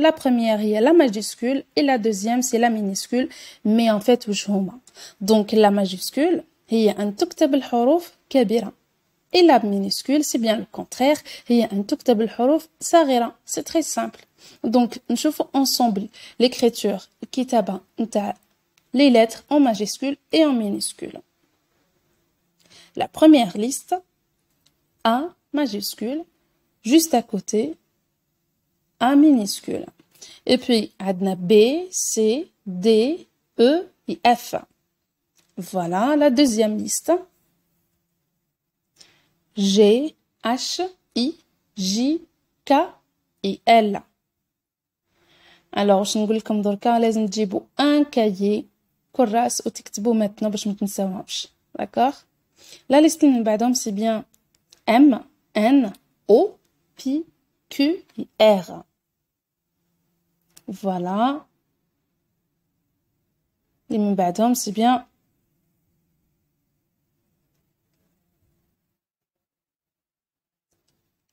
La première, il y a la majuscule et la deuxième, c'est la minuscule. Mais en fait, Donc, la majuscule, il y a un تكتب الحروف كبيرة. Et la minuscule, c'est bien le contraire. Il y a un تكتب الحروف C'est très simple. Donc, nous faisons ensemble l'écriture, kitaba, les lettres en majuscule et en minuscule. La première liste, A majuscule, juste à côté, un minuscule. Et puis, Adna B, C, D, E et F. Voilà la deuxième liste. G, H, I, J, K et L. Alors, je vous comme dans le cas, vous un cahier, corras ou tiktibou maintenant, pour que je ne D'accord La liste de badom, c'est bien M, N, O, P, Q et R. Voilà. Les mots d'après, c'est bien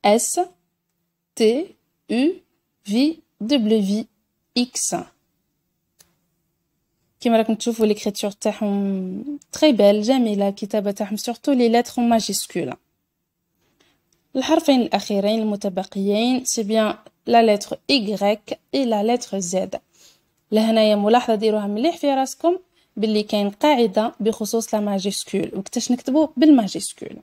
S-T-U-V-W-X Comme vous l'avez vu, l'écriture est très belle, jolie. Les lettres sont surtout majuscules. Les deux dernières lettres, les deux dernières lettres, c'est bien لا لتر Y إلى لتر Z لهنايا ملاحظة ديروها مليح في راسكم باللي كاين قاعدة بخصوص لا ماجيسكول وكتاش نكتبو بالماجيسكول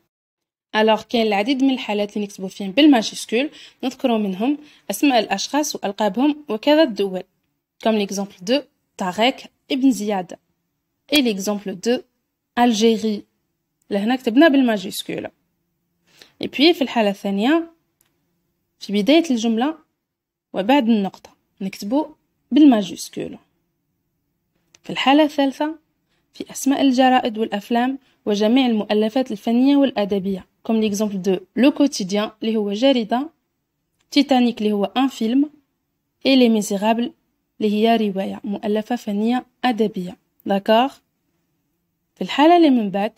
الوغ كاين العديد من الحالات اللي نكتبو فيهم بالماجيسكول نذكرو منهم اسماء الاشخاص والقابهم وكذا الدول كم ليكزومبل دو طارق ابن زياد اي ليكزومبل دو الجيري لهنا كتبنا بالماجيسكول اي بوي في الحاله الثانيه في بدايه الجمله وبعد النقطة نكتبو بالماجوسكول في الحالة الثالثة في أسماء الجرائد والأفلام وجميع المؤلفات الفنية والأدبية كم ليكزومبل دو لو كوتيديان اللي هو جريدة تيتانيك اللي هو ان فيلم اي لي ميزيرابل اللي هي رواية مؤلفة فنية أدبية داكار في الحالة اللي من بعد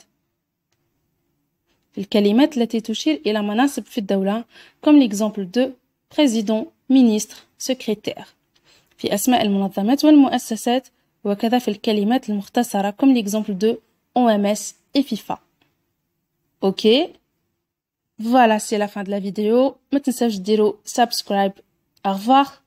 في الكلمات التي تشير إلى مناصب في الدولة كم ليكزومبل دو président Ministre, secrétaire. Fiasma el monodamate, wal moassesate, wa kadaf el kalimate, le comme l'exemple de OMS et FIFA. Ok. Voilà, c'est la fin de la vidéo. Maintenant, sèche, je subscribe. Au revoir.